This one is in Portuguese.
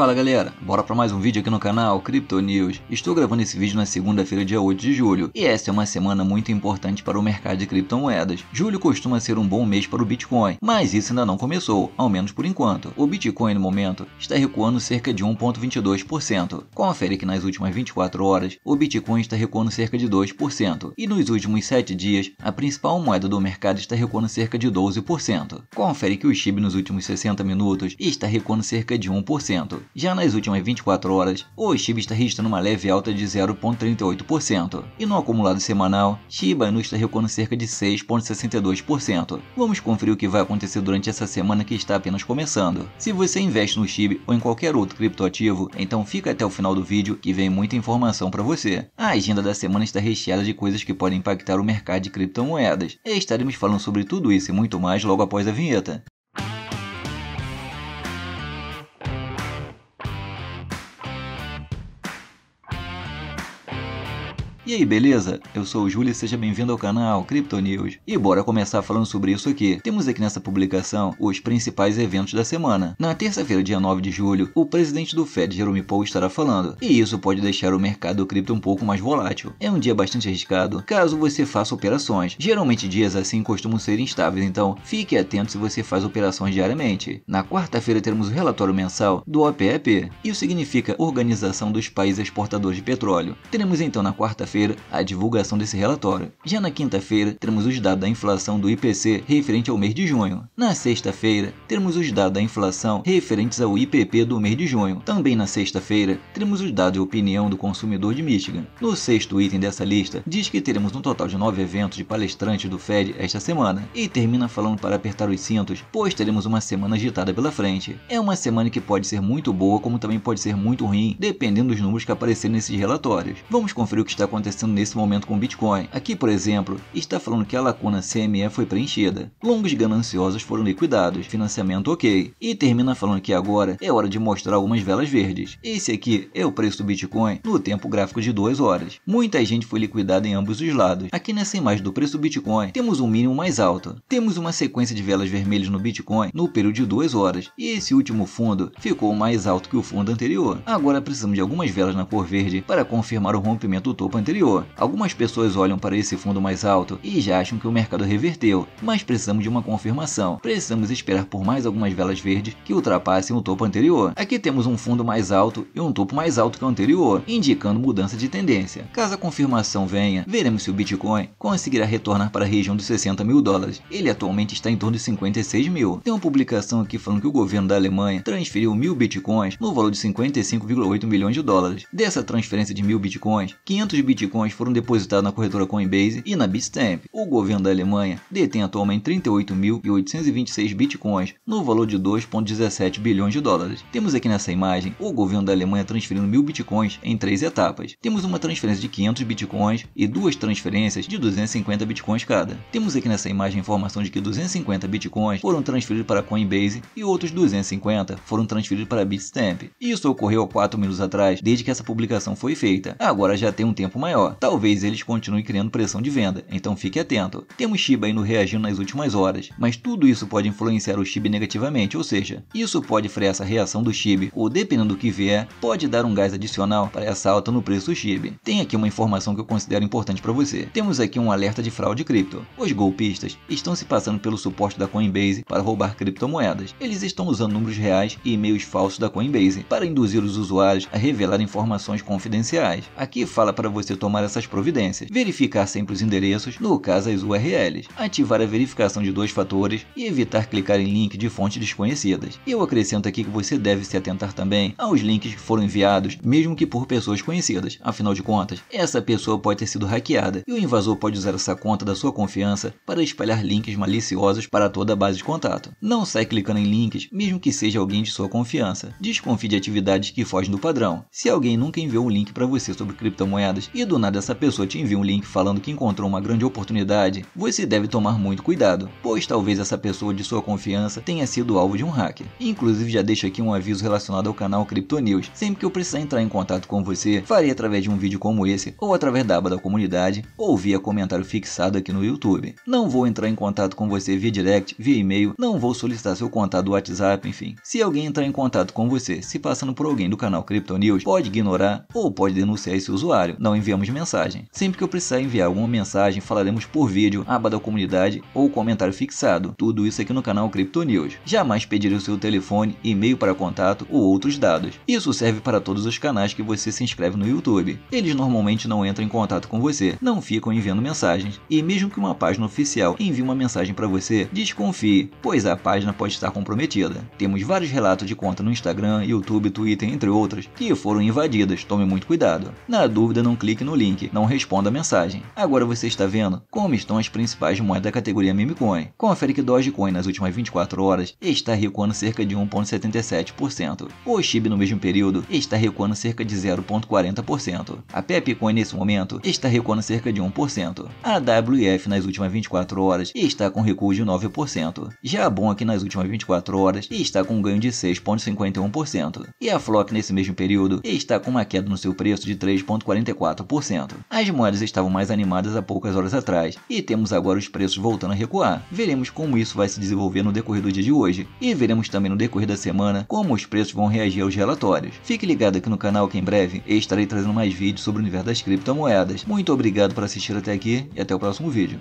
Fala galera, bora para mais um vídeo aqui no canal Crypto News. Estou gravando esse vídeo na segunda-feira, dia 8 de julho, e essa é uma semana muito importante para o mercado de criptomoedas. Julho costuma ser um bom mês para o Bitcoin, mas isso ainda não começou, ao menos por enquanto. O Bitcoin no momento está recuando cerca de 1.22%. Confere que nas últimas 24 horas, o Bitcoin está recuando cerca de 2%, e nos últimos 7 dias, a principal moeda do mercado está recuando cerca de 12%. Confere que o SHIB nos últimos 60 minutos está recuando cerca de 1%. Já nas últimas 24 horas, o Shiba está registrando uma leve alta de 0,38%, e no acumulado semanal, Shiba Inu está recuando cerca de 6,62%. Vamos conferir o que vai acontecer durante essa semana que está apenas começando. Se você investe no Shiba ou em qualquer outro criptoativo, então fica até o final do vídeo que vem muita informação para você. A agenda da semana está recheada de coisas que podem impactar o mercado de criptomoedas, e estaremos falando sobre tudo isso e muito mais logo após a vinheta. E aí, beleza? Eu sou o Júlio e seja bem-vindo ao canal Crypto News. E bora começar falando sobre isso aqui. Temos aqui nessa publicação os principais eventos da semana. Na terça-feira, dia 9 de julho, o presidente do Fed, Jerome Powell, estará falando, e isso pode deixar o mercado cripto um pouco mais volátil. É um dia bastante arriscado, caso você faça operações. Geralmente dias assim costumam ser instáveis, então fique atento se você faz operações diariamente. Na quarta-feira temos o relatório mensal do OPEP. Isso significa Organização dos Países Exportadores de Petróleo. Teremos então na quarta-feira quarta-feira a divulgação desse relatório. Já na quinta-feira, teremos os dados da inflação do IPC referente ao mês de junho. Na sexta-feira, teremos os dados da inflação referentes ao IPP do mês de junho. Também na sexta-feira, teremos os dados e opinião do consumidor de Michigan. No sexto item dessa lista, diz que teremos um total de nove eventos de palestrantes do Fed esta semana. E termina falando para apertar os cintos, pois teremos uma semana agitada pela frente. É uma semana que pode ser muito boa, como também pode ser muito ruim, dependendo dos números que aparecerem nesses relatórios. Vamos conferir o que está acontecendo acontecendo nesse momento com o Bitcoin. Aqui, por exemplo, está falando que a lacuna CME foi preenchida. Longos gananciosos foram liquidados, financiamento ok. E termina falando que agora é hora de mostrar algumas velas verdes. Esse aqui é o preço do Bitcoin no tempo gráfico de 2 horas. Muita gente foi liquidada em ambos os lados. Aqui nessa imagem do preço do Bitcoin, temos um mínimo mais alto. Temos uma sequência de velas vermelhas no Bitcoin no período de 2 horas. E esse último fundo ficou mais alto que o fundo anterior. Agora precisamos de algumas velas na cor verde para confirmar o rompimento do topo anterior anterior. Algumas pessoas olham para esse fundo mais alto e já acham que o mercado reverteu, mas precisamos de uma confirmação. Precisamos esperar por mais algumas velas verdes que ultrapassem o topo anterior. Aqui temos um fundo mais alto e um topo mais alto que o anterior, indicando mudança de tendência. Caso a confirmação venha, veremos se o Bitcoin conseguirá retornar para a região dos 60 mil dólares. Ele atualmente está em torno de 56 mil. Tem uma publicação aqui falando que o governo da Alemanha transferiu mil bitcoins no valor de 55,8 milhões de dólares. Dessa transferência de mil bitcoins, 500 bitcoins bitcoins foram depositados na corretora Coinbase e na Bitstamp. O governo da Alemanha detém atualmente 38.826 bitcoins, no valor de 2,17 bilhões de dólares. Temos aqui nessa imagem o governo da Alemanha transferindo mil bitcoins em três etapas. Temos uma transferência de 500 bitcoins e duas transferências de 250 bitcoins cada. Temos aqui nessa imagem a informação de que 250 bitcoins foram transferidos para Coinbase e outros 250 foram transferidos para Bitstamp. Isso ocorreu há 4 minutos atrás, desde que essa publicação foi feita. Agora já tem um tempo mais maior. Talvez eles continuem criando pressão de venda, então fique atento. Temos Shiba indo reagindo nas últimas horas, mas tudo isso pode influenciar o Shiba negativamente, ou seja, isso pode frear essa reação do Shiba, ou dependendo do que vier, pode dar um gás adicional para essa alta no preço do Shiba. Tem aqui uma informação que eu considero importante para você. Temos aqui um alerta de fraude cripto. Os golpistas estão se passando pelo suporte da Coinbase para roubar criptomoedas. Eles estão usando números reais e e-mails falsos da Coinbase para induzir os usuários a revelar informações confidenciais. Aqui fala para você tomar essas providências. Verificar sempre os endereços, no caso as URLs. Ativar a verificação de dois fatores e evitar clicar em link de fontes desconhecidas. Eu acrescento aqui que você deve se atentar também aos links que foram enviados, mesmo que por pessoas conhecidas. Afinal de contas, essa pessoa pode ter sido hackeada e o invasor pode usar essa conta da sua confiança para espalhar links maliciosos para toda a base de contato. Não sai clicando em links, mesmo que seja alguém de sua confiança. Desconfie de atividades que fogem do padrão. Se alguém nunca enviou um link para você sobre criptomoedas e do nada essa pessoa te envia um link falando que encontrou uma grande oportunidade, você deve tomar muito cuidado, pois talvez essa pessoa de sua confiança tenha sido alvo de um hacker. Inclusive já deixo aqui um aviso relacionado ao canal Crypto News. Sempre que eu precisar entrar em contato com você, farei através de um vídeo como esse, ou através da aba da comunidade, ou via comentário fixado aqui no YouTube. Não vou entrar em contato com você via direct, via e-mail, não vou solicitar seu contato do WhatsApp, enfim. Se alguém entrar em contato com você se passando por alguém do canal Crypto News, pode ignorar ou pode denunciar esse usuário. Não enviamos enviamos mensagem. Sempre que eu precisar enviar alguma mensagem, falaremos por vídeo, aba da comunidade ou comentário fixado. Tudo isso aqui no canal Crypto News. Jamais pedir o seu telefone, e-mail para contato ou outros dados. Isso serve para todos os canais que você se inscreve no YouTube. Eles normalmente não entram em contato com você, não ficam enviando mensagens. E mesmo que uma página oficial envie uma mensagem para você, desconfie, pois a página pode estar comprometida. Temos vários relatos de conta no Instagram, YouTube, Twitter, entre outras, que foram invadidas. Tome muito cuidado. Na dúvida, não clique no no link Não Responda a Mensagem. Agora você está vendo como estão as principais moedas da categoria mimicoin? Confere que Dogecoin nas últimas 24 horas está recuando cerca de 1,77%. O Shiba no mesmo período está recuando cerca de 0,40%. A Pepcoin nesse momento está recuando cerca de 1%. A WF nas últimas 24 horas está com recuo de 9%. Já a aqui nas últimas 24 horas está com um ganho de 6,51%. E a Flock nesse mesmo período está com uma queda no seu preço de 3,44%. As moedas estavam mais animadas há poucas horas atrás e temos agora os preços voltando a recuar. Veremos como isso vai se desenvolver no decorrer do dia de hoje e veremos também no decorrer da semana como os preços vão reagir aos relatórios. Fique ligado aqui no canal que em breve estarei trazendo mais vídeos sobre o universo das criptomoedas. Muito obrigado por assistir até aqui e até o próximo vídeo.